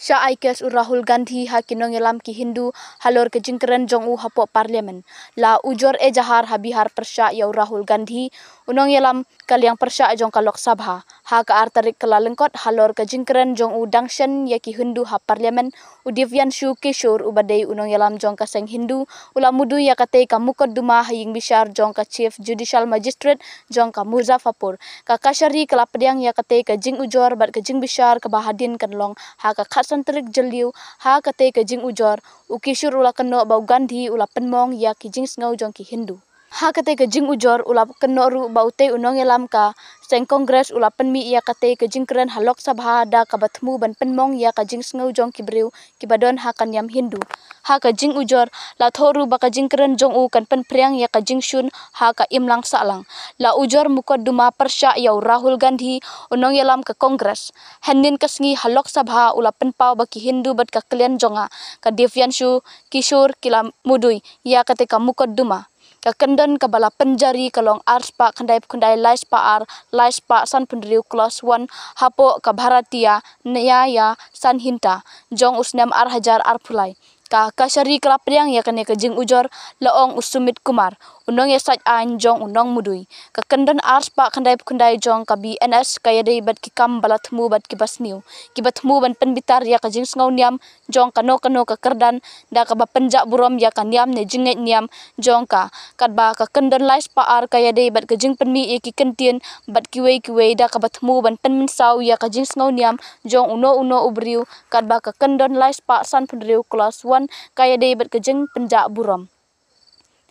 Syah Aikes Rahul Gandhi ha kinongilam ki Hindu halor ke jingkeren jong u hapok parlemen. La ujor e jahar ha bihar persyak ya Rahul Gandhi unong unongilam kaliang persyak jong kalok sabha hak artarik kelalengkot halor ke ha, jingkeran jong udang shen yaki hindu ha parlemen udivyan shu kishur ubadai unong yalam jong ka seng hindu ulamudu yakate ka mukot duma haying bishar jong ka chief judicial magistrate jong ka muzafapur ka kashari kelapdiang yakate ka jing ujor bat ka jing bishar ka bahadin kenlong ha ka khasan terik jeliu ha kate ka jing ujor ukishur ulakeno bau gandhi ulapenmong yaki jing sengau jong ki hindu Ha kate kejing ujor ulap kenok ru baute unong elam ka seng kongres ulap penmi ia kate kejing keren halok sabha da kabatmu ban penmong ia kajing sengau jong kibriu kibadon ha kan yam hindu. Ha kejing ujor la thoru ba kajing keren jong u kan pen priang ia kajing shun ha ka imlang salang. La ujor mukod duma persya iau Rahul Gandhi unong elam ka kongres. Hendin kesengi halok sabha ulap penpau baki hindu bat ka klien jonga ka Devyanshu Kishur Kilamudui ia kate ka mukod duma kakendan ke bala penjari kalong ars pa kendai kendai lais pa ar lais pa san pendriu class 1 hapo ka bharatiya naya ya san hinta jong usnam ar hajar ar pulai ka kasari kelapriang ya kene ke jing ujor loong usumit kumar undang esat anjong undang mudui kekendan ars pa kendai kendai jong ka bns kaya dei bat kikam balat mu bat kibas niu kibat mu ban pen bitar ya kajing sngau niam jong kano kano ka kerdan da ka ba buram ya ka niam ne jinget niam jong ka kat ba ka kendan lais pa ar kaya dei bat kajing pen mi e ya ki kentien bat kiwei kiwei da ka bat mu ban pen min sau ya kajing sngau niam jong uno uno ubriu kat ba ka kendan lais pa san pen riu class 1 kaya dei bat kajing penjak buram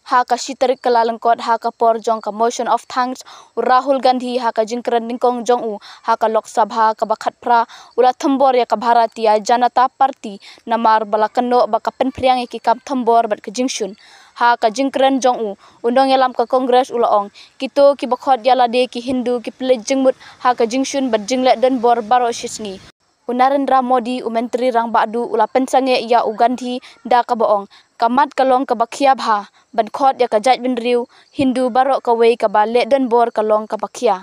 haka shitari kalalangkot haka por jong ka motion of thanks rahul gandhi haka jinkran ningkong jong u haka lok sabha ka bakhat pra ula thambor ya ka bharatiya janata party namar bala kanno baka penpriang ki kam thambor bat ka jingshun ha ka jingkran jong u undong yalam ka congress ula ong kito ki bakhot yala de ki hindu ki plejingmut ha ka jingshun bat jingle den bor baro shisngi อุนารินดราโมดีอุเมนตรีรังบาดูอุลาเพนซังเอยาอุกันทีดาคาบองกามัดกะลองกะบักเคียบหาบันคอดยากะจัดบินริวฮินดูบารอกะเวยกะบาเลดันบอร์กะลองกะบักเคีย